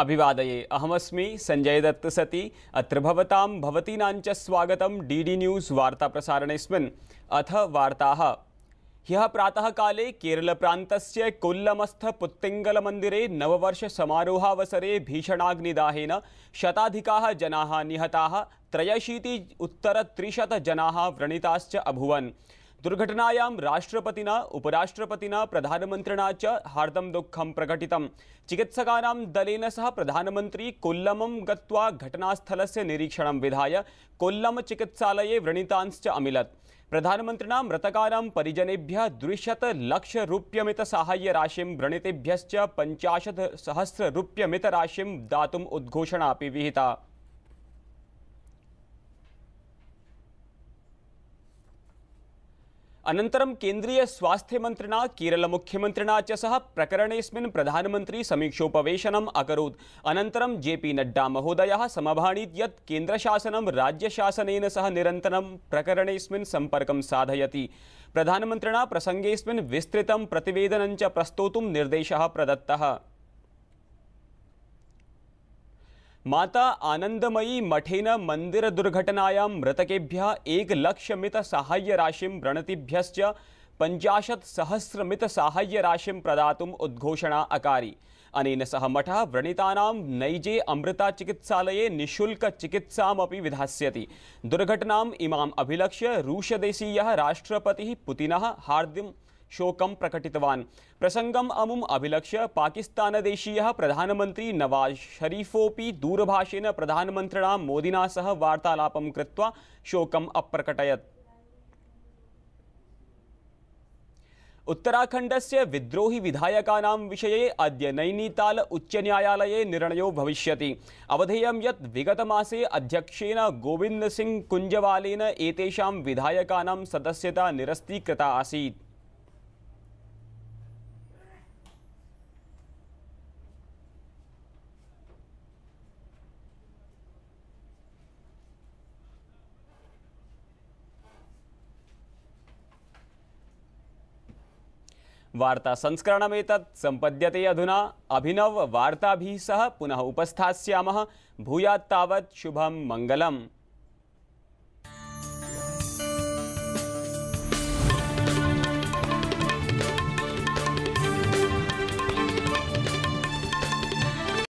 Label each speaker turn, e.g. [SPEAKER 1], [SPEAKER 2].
[SPEAKER 1] अभिवादये अहमस्मि संजय दत्त सती अत्र स्वागत डी डी न्यूज़ वार्ताप्रसारणेऽस्मिन् अथ वार्ताः ह्यः प्रातःकाले केरलप्रान्तस्य कोल्लमस्थपुत्तिङ्गलमन्दिरे नववर्षसमारोहावसरे भीषणाग्निदाहेन शताधिकाः जनाः निहताः त्रयशीति उत्तरत्रिशतजनाः व्रणिताश्च अभूवन् दुर्घटनायां राष्ट्रपतिना उपराष्ट्रपतिना प्रधानमन्त्रिणा च हार्दं दुःखं प्रकटितं चिकित्सकानां दलेन सह प्रधानमन्त्री कोल्लमं गत्वा घटनास्थलस्य निरीक्षणं विधाय कोल्लमचिकित्सालये व्रणितांश्च अमिलत् प्रधानमन्त्रिणा मृतकानां परिजनेभ्यः द्विशतलक्षरूप्यमितसाहाय्यराशिं व्रणितेभ्यश्च पञ्चाशत्सहस्ररूप्यमितराशिं दातुम् उद्घोषणा अपि विहिता अनन्तरं केन्द्रीयस्वास्थ्यमन्त्रिणा केरलमुख्यमन्त्रिणा च सह प्रकरणेऽस्मिन् प्रधानमन्त्री समीक्षोपवेशनम् अकरोत् अनन्तरं जे पी नड्डामहोदयः समभाणीत् यत् केन्द्रशासनं राज्यशासनेन सह निरन्तरं प्रकरणेऽस्मिन् सम्पर्कं साधयति प्रधानमन्त्रिणा प्रसङ्गेऽस्मिन् विस्तृतं प्रतिवेदनं च प्रस्तोतुं निर्देशः प्रदत्तः माता आनंदमयी मठेन पंचाशत सहस्र मित व्रणतिभ्यश्च राशि प्रदा उद्घोषणा अकारि अनेन सह मठ व्रणिता नैजे निःशुल्क चिकित्सा विधास्यति दुर्घटना इमाम् अभिलक्ष्य रूषदेशीयः राष्ट्रपति पुतिन हार्दिम् शोक प्रकटितवान् प्रसंगम अमुम अभिलक्ष्य देशीय प्रधानमंत्री नवाज शरीफोऽपि दूरभाषेन प्रधानमन्त्रिणा मोदिना सह वार्तालापं कृत्वा शोकम् अप्रकटयत् उत्तराखण्डस्य विद्रोहि विधायकानां विषये अद्य नैनीताल उच्चन्यायालये निर्णयो भविष्यति अवधेयं यत् विगतमासे अध्यक्षेन गोविन्दसिंहकुञ्जवालेन एतेषां विधायकानां सदस्यता निरस्तीकृता आसीत् वार्ता वार्तासंस्करणमेतत् सम्पद्यते अधुना अभिनव अभिनववार्ताभिः सह पुनः उपस्थास्यामः भूयात् तावत् शुभं मङ्गलम्